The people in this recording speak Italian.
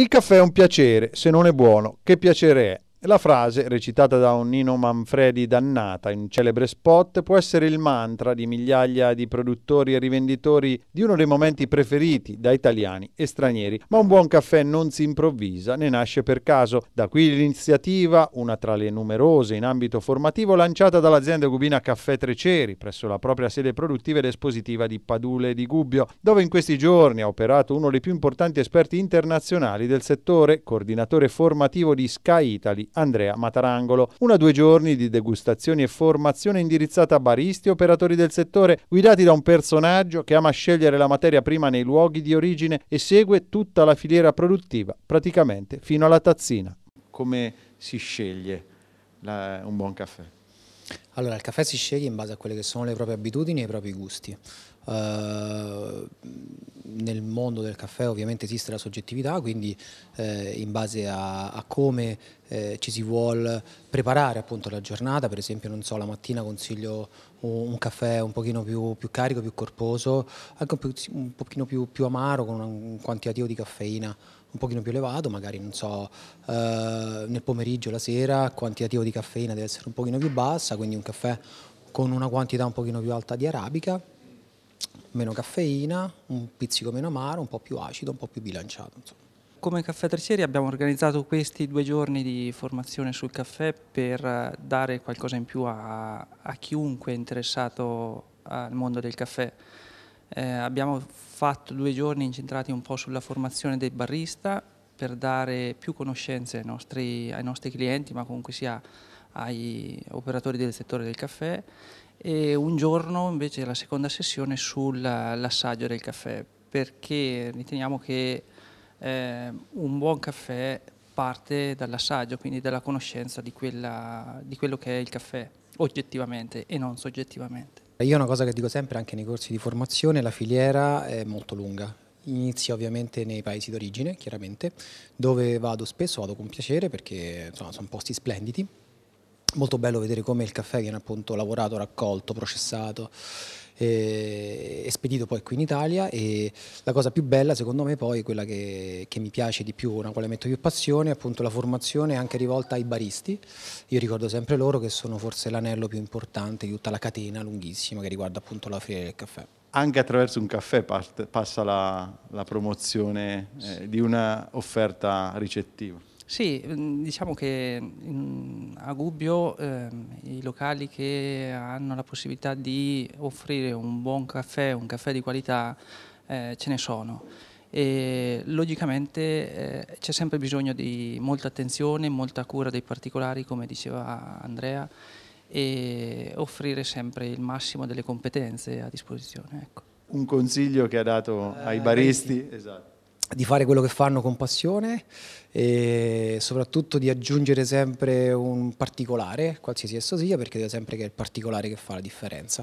Il caffè è un piacere, se non è buono, che piacere è? La frase, recitata da un Nino Manfredi dannata in un celebre spot, può essere il mantra di migliaia di produttori e rivenditori di uno dei momenti preferiti da italiani e stranieri, ma un buon caffè non si improvvisa, ne nasce per caso. Da qui l'iniziativa, una tra le numerose in ambito formativo, lanciata dall'azienda Gubina Caffè Treceri presso la propria sede produttiva ed espositiva di Padule di Gubbio, dove in questi giorni ha operato uno dei più importanti esperti internazionali del settore, coordinatore formativo di Sky Italy Andrea Matarangolo. Una due giorni di degustazioni e formazione indirizzata a baristi e operatori del settore, guidati da un personaggio che ama scegliere la materia prima nei luoghi di origine e segue tutta la filiera produttiva, praticamente fino alla tazzina. Come si sceglie la, un buon caffè? Allora, il caffè si sceglie in base a quelle che sono le proprie abitudini e i propri gusti. Uh, nel mondo del caffè ovviamente esiste la soggettività, quindi eh, in base a, a come eh, ci si vuole preparare appunto la giornata, per esempio non so, la mattina consiglio un, un caffè un pochino più, più, carico, più corposo, anche un, po', un pochino più, più amaro con un quantitativo di caffeina un pochino più elevato, magari non so, eh, nel pomeriggio, la sera, il quantitativo di caffeina deve essere un pochino più bassa, quindi un caffè con una quantità un pochino più alta di arabica, meno caffeina, un pizzico meno amaro, un po' più acido, un po' più bilanciato. Insomma. Come Caffè Terzieri abbiamo organizzato questi due giorni di formazione sul caffè per eh, dare qualcosa in più a, a chiunque è interessato al mondo del caffè. Eh, abbiamo fatto due giorni incentrati un po' sulla formazione del barista per dare più conoscenze ai nostri, ai nostri clienti, ma comunque sia agli operatori del settore del caffè e un giorno invece la seconda sessione sull'assaggio del caffè perché riteniamo che eh, un buon caffè parte dall'assaggio, quindi dalla conoscenza di, quella, di quello che è il caffè oggettivamente e non soggettivamente. Io una cosa che dico sempre anche nei corsi di formazione, la filiera è molto lunga. Inizio ovviamente nei paesi d'origine, chiaramente, dove vado spesso, vado con piacere perché insomma, sono posti splendidi, molto bello vedere come il caffè viene appunto lavorato, raccolto, processato e eh, spedito poi qui in Italia e la cosa più bella secondo me poi quella che, che mi piace di più, una quale metto più passione è appunto la formazione anche rivolta ai baristi io ricordo sempre loro che sono forse l'anello più importante di tutta la catena lunghissima che riguarda appunto la fiera del caffè anche attraverso un caffè passa la, la promozione eh, di una offerta ricettiva sì, mm, diciamo che mm, a Gubbio eh, i locali che hanno la possibilità di offrire un buon caffè, un caffè di qualità, eh, ce ne sono. E logicamente eh, c'è sempre bisogno di molta attenzione, molta cura dei particolari, come diceva Andrea, e offrire sempre il massimo delle competenze a disposizione. Ecco. Un consiglio che ha dato ai eh, baristi. Esatto di fare quello che fanno con passione e soprattutto di aggiungere sempre un particolare, qualsiasi esso sia, perché è sempre che è il particolare che fa la differenza.